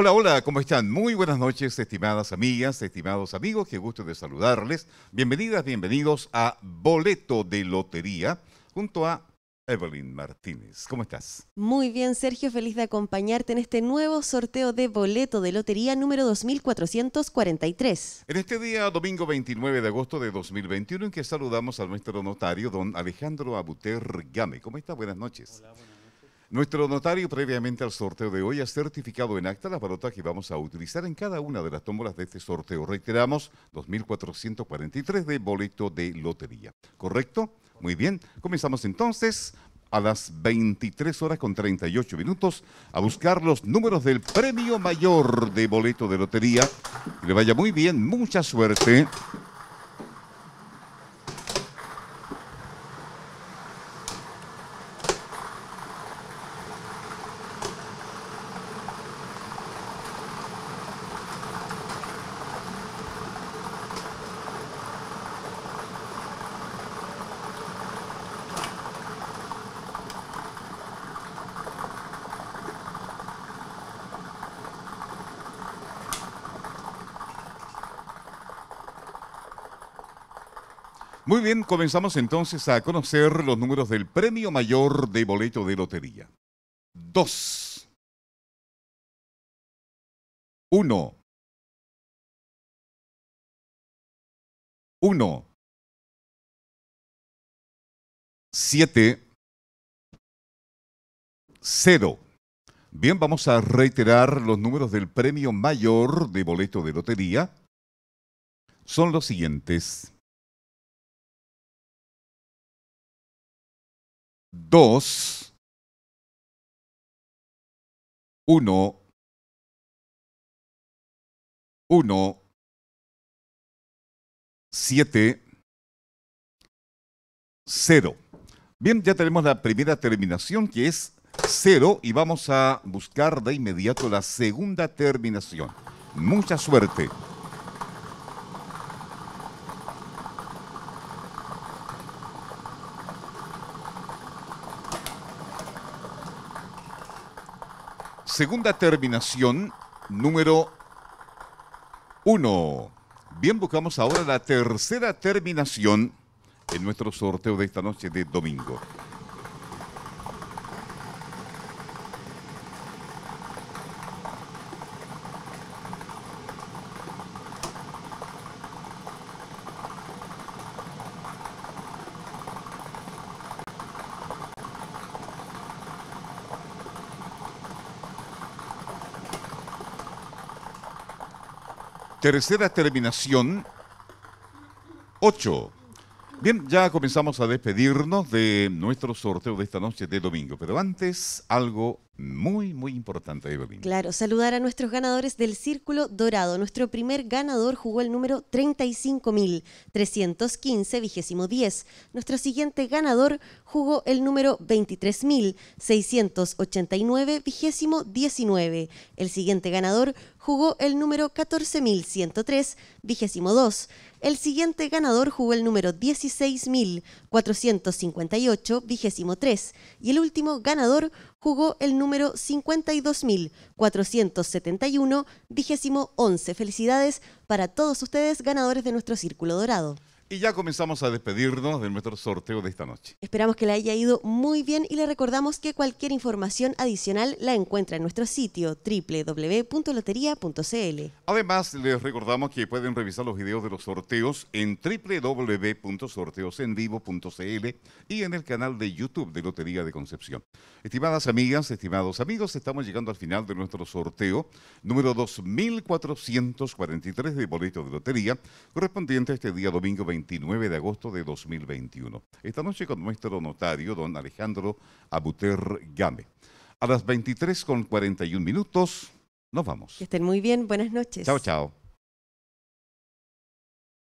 Hola, hola, ¿cómo están? Muy buenas noches, estimadas amigas, estimados amigos, qué gusto de saludarles. Bienvenidas, bienvenidos a Boleto de Lotería junto a Evelyn Martínez. ¿Cómo estás? Muy bien, Sergio, feliz de acompañarte en este nuevo sorteo de Boleto de Lotería número 2443. En este día, domingo 29 de agosto de 2021, en que saludamos a nuestro notario, don Alejandro Abuter Game. ¿Cómo está? Buenas noches. Hola, nuestro notario, previamente al sorteo de hoy, ha certificado en acta la balotas que vamos a utilizar en cada una de las tómbolas de este sorteo. Reiteramos, 2.443 de boleto de lotería. ¿Correcto? Muy bien. Comenzamos entonces a las 23 horas con 38 minutos a buscar los números del premio mayor de boleto de lotería. Que le vaya muy bien, mucha suerte Muy bien, comenzamos entonces a conocer los números del premio mayor de boleto de lotería. Dos. Uno. Uno. Siete. Cero. Bien, vamos a reiterar los números del premio mayor de boleto de lotería. Son los siguientes. 2, 1, 1, 7, 0. Bien, ya tenemos la primera terminación que es 0 y vamos a buscar de inmediato la segunda terminación. Mucha suerte. Segunda terminación, número uno. Bien, buscamos ahora la tercera terminación en nuestro sorteo de esta noche de domingo. Tercera terminación, 8. Bien, ya comenzamos a despedirnos de nuestro sorteo de esta noche de domingo, pero antes algo muy, muy importante, Evelyn. Claro, saludar a nuestros ganadores del Círculo Dorado. Nuestro primer ganador jugó el número 35.315, vigésimo 10. Nuestro siguiente ganador jugó el número 23.689, vigésimo 19. El siguiente ganador jugó el número 14.103, vigésimo 2. El siguiente ganador jugó el número 16.458, vigésimo 3. Y el último ganador jugó el número 52.471, vigésimo 11. Felicidades para todos ustedes ganadores de nuestro Círculo Dorado. Y ya comenzamos a despedirnos de nuestro sorteo de esta noche. Esperamos que le haya ido muy bien y le recordamos que cualquier información adicional la encuentra en nuestro sitio www.lotería.cl. Además, les recordamos que pueden revisar los videos de los sorteos en www.sorteosenvivo.cl y en el canal de YouTube de Lotería de Concepción. Estimadas amigas, estimados amigos, estamos llegando al final de nuestro sorteo número 2443 de boletos de lotería correspondiente a este día domingo 20 29 de agosto de 2021. Esta noche con nuestro notario, don Alejandro Abuter Game. A las 23 con 41 minutos, nos vamos. Que estén muy bien, buenas noches. Chao, chao.